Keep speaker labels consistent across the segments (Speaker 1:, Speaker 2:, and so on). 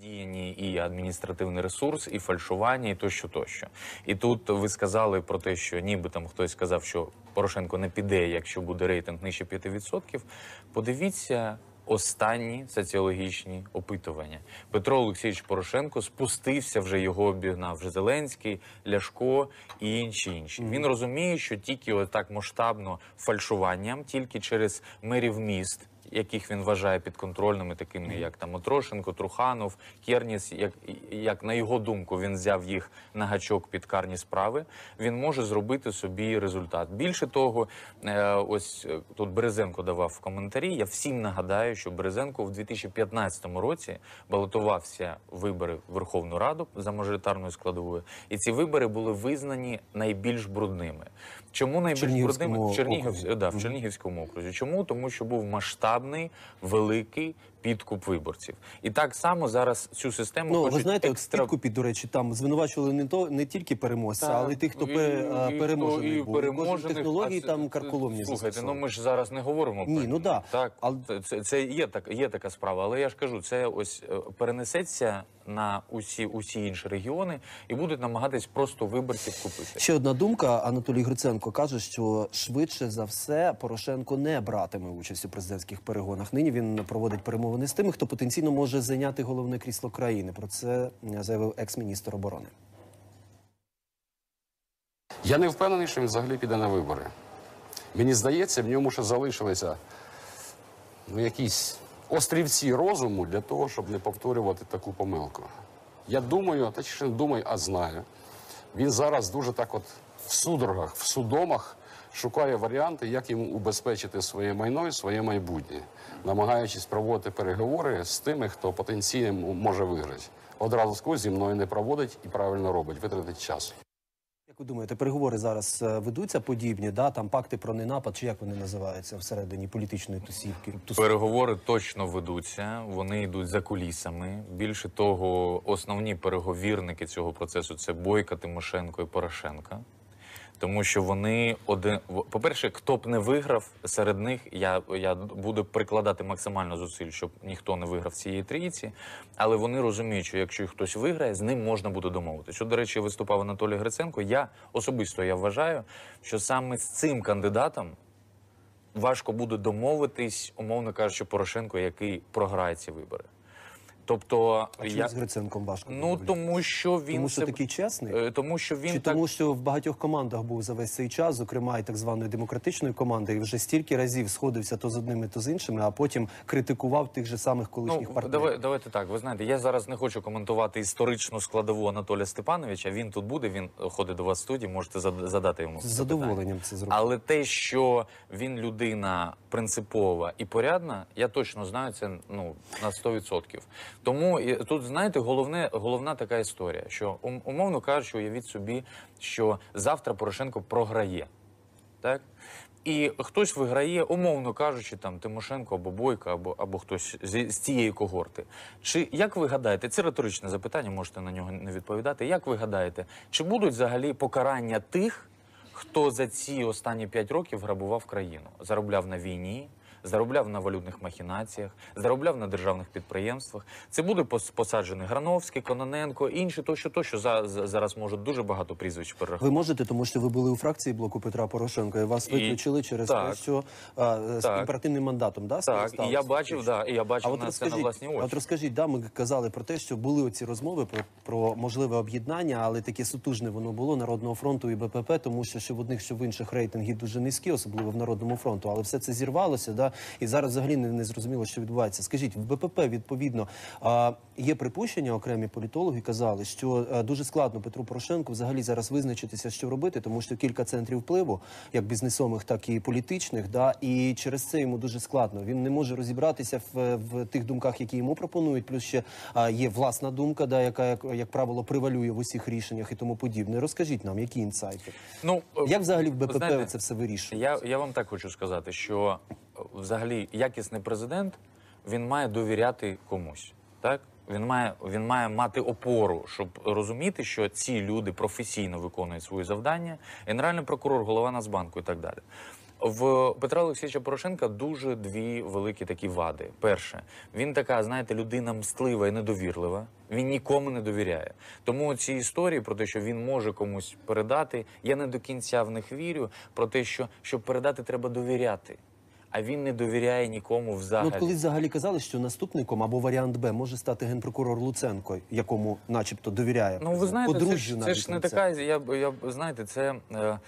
Speaker 1: задіяні і адміністративний ресурс, і фальшування, і тощо, тощо. І тут ви сказали про те, що ніби там хтось сказав, що Порошенко не піде, якщо буде рейтинг нижче 5%. Подивіться. Останні соціологічні опитування Петро Олексійович Порошенко спустився вже його обігнав вже Зеленський, Ляшко і інші інші. Він розуміє, що тільки отак масштабно фальшуванням, тільки через мерів міст яких він вважає підконтрольними, такими як там Отрошенко, Труханов, Керніс, як як на його думку, він взяв їх на гачок під карні справи. Він може зробити собі результат. Більше того, е, ось е, тут Березенко давав коментарі. Я всім нагадаю, що Березенко в 2015 році балотувався вибори в Верховну Раду за мажоритарною складовою, і ці вибори були визнані найбільш брудними. Чому найбільш брудними в в Чернігівському окрузі? Чому тому, що був масштаб масштабний великий підкуп виборців. І так само зараз цю систему ну, ви знаєте,
Speaker 2: екстра... от підкупі, до речі, там звинувачували не то не тільки переможця, так, але тих, хто і, е, переможений і, був. переможених технології а, там карколомні слухайте. Ну ми ж
Speaker 1: зараз не говоримо Ні, про ну да так, але це, це є так, є така справа. Але я ж кажу, це ось е, перенесеться на усі усі інші регіони і будуть намагатись просто виборців
Speaker 2: купити. Ще одна думка. Анатолій Гриценко каже, що швидше за все Порошенко не братиме участь у президентських перегонах. Нині він проводить перемовини з тими, хто потенційно може зайняти головне крісло країни. Про це заявив екс-міністр оборони.
Speaker 1: Я не впевнений, що він взагалі піде на вибори. Мені здається, в ньому ще залишилися ну, якісь острівці розуму для того, щоб не повторювати таку помилку. Я думаю, та чи не думаю, а знаю. Він зараз дуже так, от в судорогах, в судомах шукає варіанти, як йому убезпечити своє майно і своє майбутнє, намагаючись проводити переговори з тими, хто потенційно може виграти. Одразу скось зі мною не проводить і правильно робить, витратить час.
Speaker 2: Ви думаєте, переговори зараз е, ведуться подібні? Да, там пакти про ненапад, чи як вони називаються всередині політичної тусівки?
Speaker 1: Переговори точно ведуться, вони йдуть за кулісами. Більше того, основні переговірники цього процесу це Бойка, Тимошенко і Порошенка тому що вони один по-перше, хто б не виграв серед них, я я буду прикладати максимально зусиль, щоб ніхто не виграв цієї трійці. Але вони розуміють, що якщо хтось виграє, з ним можна буде домовитися. Що, до речі, виступав Анатолій Гриценко. Я особисто я вважаю, що саме з цим кандидатом. Важко буде домовитись, умовно кажучи, Порошенко, який програє ці вибори.
Speaker 2: Тобто а я... з Гриценком важко. Ну тому що він тому що такий чесний, е, тому що він Чи так... тому, що в багатьох командах був за весь цей час, зокрема і так званої демократичної команди, і вже стільки разів сходився то з одними, то з іншими, а потім критикував тих же самих ну, колишніх ну, партнерів. Давай,
Speaker 1: давайте так. Ви знаєте, я зараз не хочу коментувати історичну складову Анатолія Степановича. Він тут буде. Він ходить до вас в студії. Можете задати йому з
Speaker 2: задоволенням. Це зробити.
Speaker 1: але те, що він людина принципова і порядна, я точно знаю це ну на 100%. Тому тут знаєте, головне головна така історія, що умовно кажучи, уявіть собі, що завтра Порошенко програє, так. І хтось виграє, умовно кажучи, там Тимошенко або Бойка, або або хтось з, з цієї когорти. Чи як ви гадаєте, це риторичне запитання, можете на нього не відповідати. Як ви гадаєте, чи будуть взагалі покарання тих, хто за ці останні п'ять років грабував країну, заробляв на війні, заробляв на валютних махінаціях, заробляв на державних підприємствах. Це буде посаджений Грановський, Кононенко, інші тощо, тощо за, зараз можуть дуже багато прізвищ перерахувати.
Speaker 2: Ви можете, тому що ви були у фракції блоку Петра Порошенка і вас виключили через те, що з так. імперативним мандатом да так, і я бачив, да і я бачив а на це на власні очі. От розкажіть, да ми казали про те, що були оці розмови про, про можливе об'єднання, але таке сутужне воно було народного фронту і БПП, тому що що в одних, що в інших рейтинги дуже низькі, особливо в народному фронту, але все це зірвалося. Да і зараз взагалі не, зрозуміло, що відбувається. Скажіть, в БПП відповідно є припущення, окремі політологи казали, що е, дуже складно Петру Порошенку взагалі зараз визначитися, що робити, тому що кілька центрів впливу, як бізнесових, так і політичних. І через це йому дуже складно. Він не може розібратися в, тих думках, які йому пропонують. Плюс ще є власна думка, яка як, правило привалює в усіх рішеннях і тому подібне. Розкажіть нам, які інсайти? Ну е, як взагалі в БПП
Speaker 1: це все вирішує? я вам так хочу сказати, що взагалі якісний президент він має довіряти комусь. Так він має він має мати опору, щоб розуміти, що ці люди професійно виконують свої завдання. Генеральний прокурор, голова Нацбанку і так далі. В Петра Олексійовича Порошенка дуже дві великі такі вади. Перше, він така, знаєте, людина мстлива і недовірлива. Він нікому не довіряє. Тому ці історії про те, що він може комусь передати, я не до кінця в них вірю. Про те, що щоб передати, треба довіряти а він не довіряє нікому взагалі. Ну, от колись
Speaker 2: взагалі казали, що наступником або варіант Б може стати генпрокурор Луценко, якому, начебто, довіряє. Ну ви знаєте, Подружжю, це, це ж не така.
Speaker 1: Я я знаєте, це е,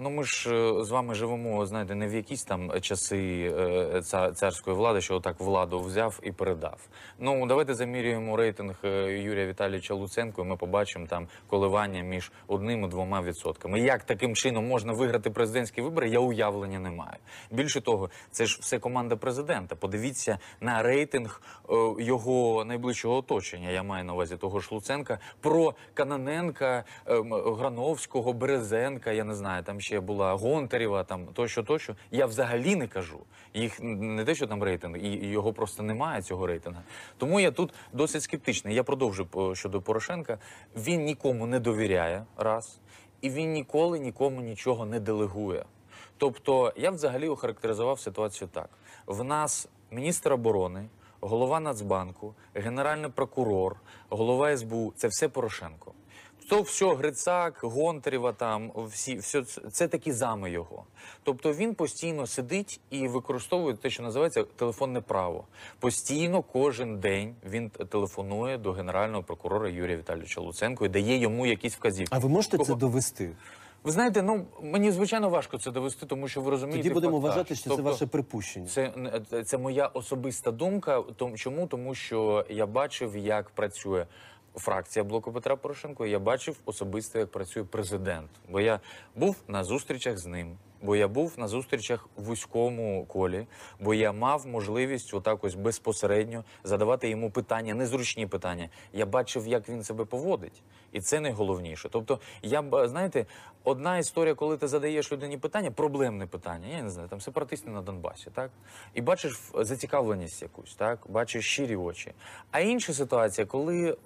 Speaker 1: Ну, ми ж е, з вами живемо, знаєте, не в якісь там часи е, царської влади, що отак владу взяв і передав. Ну давайте замірюємо рейтинг е, Юрія Віталійовича Луценко. і Ми побачимо там коливання між одним і двома відсотками. Як таким чином можна виграти президентські вибори? Я уявлення не маю. Більше того, це ж все команда президента. Подивіться на рейтинг його найближчого оточення. Я маю на увазі того ж Луценка про Кананенка, ем, Грановського, Березенка. Я не знаю там ще була Гонтарєва, там тощо, тощо. Я взагалі не кажу. Їх не те, що там рейтинг, і його просто немає цього рейтингу. Тому я тут досить скептичний. Я продовжу е, щодо Порошенка. Він нікому не довіряє раз, і він ніколи нікому нічого не делегує. Тобто, я взагалі охарактеризував ситуацію так: в нас міністр оборони. Голова Нацбанку, генеральний прокурор, голова СБУ це все Порошенко то все, Грицак, Гонтарєва там всі все це такі зами його. Тобто він постійно сидить і використовує те, що називається телефонне право. Постійно кожен день він телефонує до генерального прокурора Юрія Віталійовича Луценко і дає йому якісь вказівки. А ви
Speaker 2: можете це довести?
Speaker 1: Ви знаєте, ну мені звичайно важко це довести, тому що ви розумієте, Тоді будемо фактаж. вважати, що тобто, це ваше припущення. Це це моя особиста думка. Тому чому тому, що я бачив, як працює фракція блоку Петра Порошенко. Я бачив особисто, як працює президент, бо я був на зустрічах з ним бо я був на зустрічах в вузькому колі, бо я мав можливість отак ось безпосередньо задавати йому питання, незручні питання. Я бачив, як він себе поводить, і це найголовніше. Тобто, я знаєте, одна історія, коли ти задаєш людині питання, проблемне питання, я не знаю, там сепаратисти на Донбасі, так і бачиш зацікавленість якусь, так бачиш щирі очі. А інша ситуація, коли е,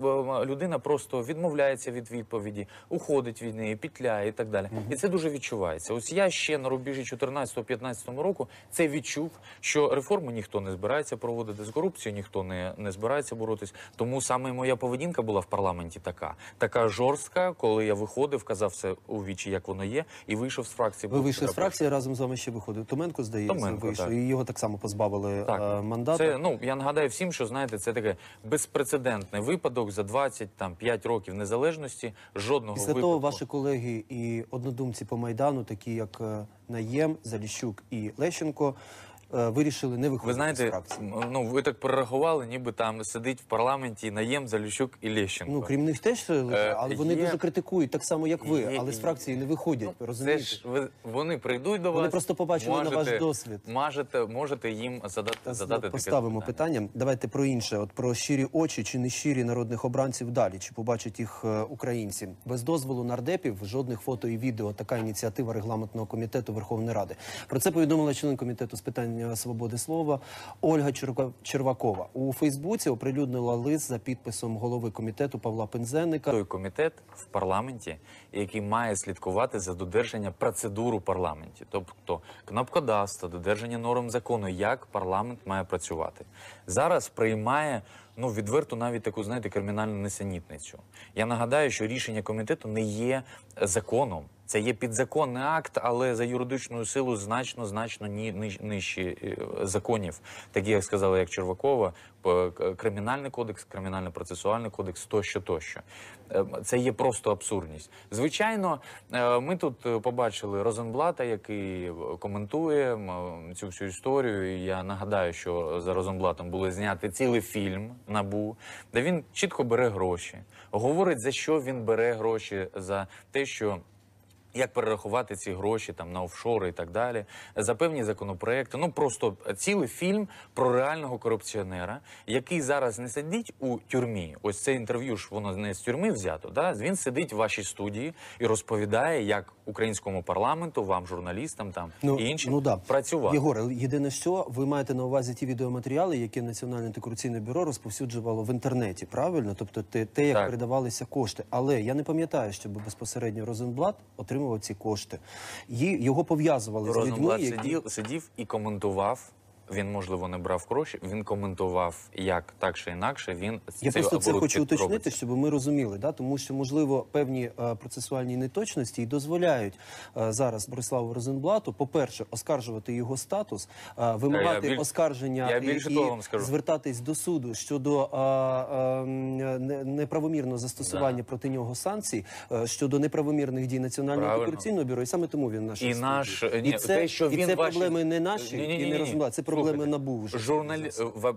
Speaker 1: людина просто відмовляється від відповіді, уходить від неї, пітляє і так далі. І це дуже відчувається. Ось я ще на рубіжі 14-15 року це відчув, що реформи ніхто не збирається проводити з корупцією, ніхто не не збирається боротись. Тому саме моя поведінка була в парламенті така, така жорстка, коли я виходив, казав все у вічі, як воно є, і вийшов з фракції. Ви вийшли з
Speaker 2: фракції разом з вами ще виходив. Томенко здається, Томенко, вийшов так. і його так само позбавили е, так. мандату. Це
Speaker 1: ну я нагадаю всім, що знаєте, це таке безпрецедентний випадок за 20 там 5 років незалежності. Жодного Після випадку. того ваші
Speaker 2: колеги і однодумці по майдану, такі як е, Наєм, Заліщук і Лещенко. Е, вирішили не виходити. Ви знаєте, з
Speaker 1: фракції. ну ви так прорахували, ніби там сидить в парламенті наєм Залющук і Лещенко. Ну крім
Speaker 2: них теж лише, е, але вони є... дуже критикують, так само як ви, є... але з фракції не виходять. Ну, розумієте? Це ж
Speaker 1: ви вони прийдуть до вас. Вони просто побачили можете, на ваш досвід. Можете, можете їм задати Та, задати поставимо
Speaker 2: таке питання. питання. Давайте про інше. От про щирі очі чи не щирі народних обранців далі, чи побачать їх е, українці без дозволу нардепів, жодних фото і відео. Така ініціатива регламентного комітету Верховної Ради. Про це повідомила член комітету з питань свободи слова Ольга Червакова у Фейсбуці оприлюднила лист за підписом голови комітету Павла Пензенника.
Speaker 1: Той комітет в парламенті, який має слідкувати за додержання процедур у парламенті, тобто кнопкодавства, додержання норм закону, як парламент має працювати зараз. Приймає ну відверто навіть таку знаєте кримінальну несенітницю. Я нагадаю, що рішення комітету не є законом. Це є підзаконний акт, але за юридичною силу значно значно ні нижчі е, законів, такі як сказали, як Червакова, кримінальний кодекс, кримінально-процесуальний кодекс, тощо, тощо. Е, це є просто абсурдність. Звичайно, е, ми тут побачили Розенблата, який коментує цю всю історію. Я нагадаю, що за Розенблатом були зняти цілий фільм набу, де він чітко бере гроші, говорить за що він бере гроші, за те, що. Як перерахувати ці гроші там на офшори і так далі за певні законопроекти? Ну просто цілий фільм про реального корупціонера, який зараз не сидить у тюрмі. Ось це інтерв'ю ж воно не з тюрми взято. Да, він сидить в вашій студії і розповідає, як українському парламенту, вам, журналістам, там
Speaker 2: ну, і іншим ну, да. працювати. Єгоре, єдине, що ви маєте на увазі ті відеоматеріали, які Національне антикорупційне бюро розповсюджувало в інтернеті, правильно? Тобто, те, те як так. передавалися кошти, але я не пам'ятаю, щоб безпосередньо Розенблат отримав отримував ці кошти. Її його пов'язували з людьми. Які...
Speaker 1: сидів і коментував він можливо не брав гроші. Він коментував як так чи інакше. Він я просто це хочу уточнити,
Speaker 2: щоб ми розуміли, да тому що можливо певні е, процесуальні неточності і дозволяють е, зараз Бориславу Розенблату, по перше, оскаржувати його статус, е, вимагати я оскарження я більше і, і звертатись до суду щодо е, е, неправомірного застосування да. проти нього санкцій, щодо неправомірних дій національного антикорупційного бюро, і саме тому він наш і наш і це те, що і він це ваші... проблеми не наші ні, ні, ні, і не розуміла. Це проблеми проблеми набу
Speaker 1: журналі.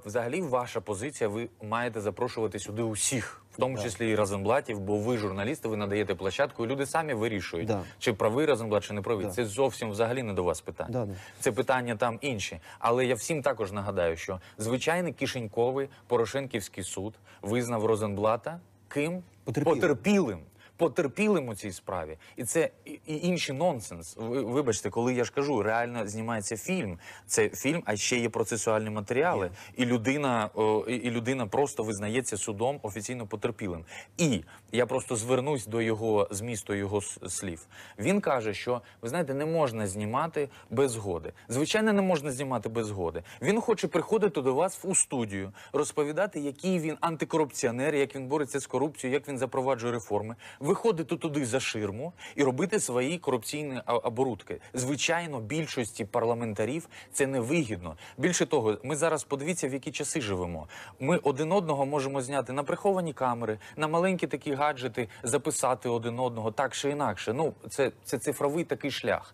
Speaker 1: Взагалі, ваша позиція. Ви маєте запрошувати сюди усіх, в тому да. числі і Розенблатів, бо ви журналісти, ви надаєте площадку, і люди самі вирішують, да. чи правий Розенблат, чи не правий. Да. Це зовсім взагалі не до вас питання. Да, да. Це питання там інші. Але я всім також нагадаю, що звичайний кишеньковий Порошенківський суд визнав Розенблата ким потерпілим. потерпілим потерпілим у цій справі, і це і інший нонсенс. Вибачте, коли я ж кажу, реально знімається фільм. Це фільм, а ще є процесуальні матеріали, і людина і людина просто визнається судом офіційно потерпілим. І я просто звернусь до його змісту його слів. Він каже, що ви знаєте, не можна знімати без згоди. Звичайно, не можна знімати без згоди. Він хоче приходити до вас у студію, розповідати, який він антикорупціонер, як він бореться з корупцією, як він запроваджує реформи виходити туди за ширму і робити свої корупційні оборудки. Звичайно, більшості парламентарів це не вигідно. Більше того, ми зараз подивіться, в які часи живемо. Ми один одного можемо зняти на приховані камери, на маленькі такі гаджети, записати один одного так чи інакше. Ну, це, це цифровий такий шлях.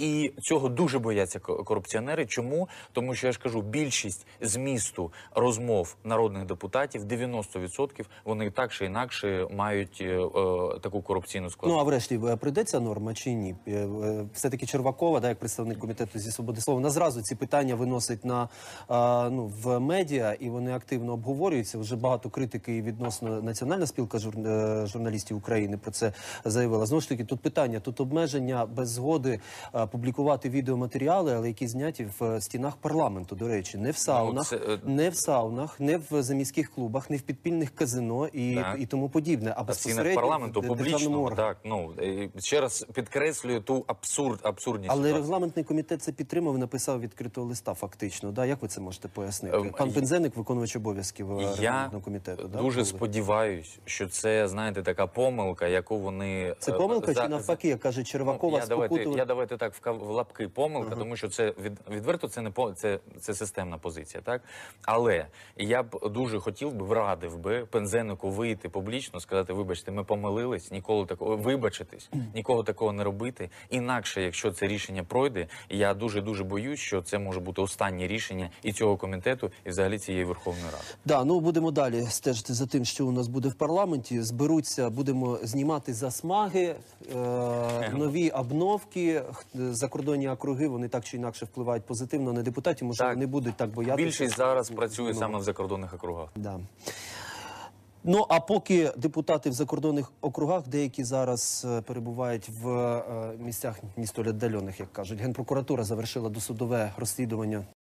Speaker 1: І цього дуже бояться корупціонери. Чому тому, що я ж кажу, більшість змісту розмов народних депутатів 90% вони так чи інакше мають е, е таку корупційну складу.
Speaker 2: Ну а врешті е, прийдеться норма чи ні? Е, Все таки Червакова, да, як представник комітету зі свободи слова, на зразу ці питання виносить на е, ну в медіа, і вони активно обговорюються. Вже багато критики і відносно національна спілка жур... журналістів України про це заявила. Знову ж таки, тут питання, тут обмеження без згоди публікувати відеоматеріали, але які зняті в е, стінах парламенту. До речі, не в ну, саунах, е, не в саунах, не в заміських клубах, не в підпільних казино і і тому подібне. А безпосередньо парламенту публічно
Speaker 1: так. Ну ще раз підкреслюю ту абсурд абсурдність. Але
Speaker 2: регламентний комітет це підтримав, написав відкритого листа. Фактично, да як ви це можете пояснити? Ем, Пан я... Пензеник, виконувач обов'язків е, регламентного комітету. Я Дуже да?
Speaker 1: сподіваюсь, що це знаєте така помилка, яку вони це помилка за... чи навпаки,
Speaker 2: як каже ну, Червакова, ну, я, давайте, я
Speaker 1: давайте так так в, лапки помилка, uh -huh. тому що це від відверто це не по це, це системна позиція, так але я б дуже хотів би врадив би пензеннику вийти публічно, сказати, вибачте, ми помилились, ніколи такого вибачитись, нікого такого не робити. Інакше, якщо це рішення пройде, я дуже дуже боюсь, що це може бути останнє рішення і цього комітету, і взагалі цієї Верховної Ради.
Speaker 2: Да, ну будемо далі стежити за тим, що у нас буде в парламенті. Зберуться, будемо знімати засмаги, е ем. нові обновки закордонні округи вони так чи інакше впливають позитивно на депутатів. Може так. вони будуть так боятися. Більшість зараз
Speaker 1: ну, працює ну, ну, саме в ну. закордонних округах. Да.
Speaker 2: Ну а поки депутати в закордонних округах, деякі зараз е, перебувають в е, місцях містоляддалених, як кажуть, генпрокуратура завершила досудове розслідування.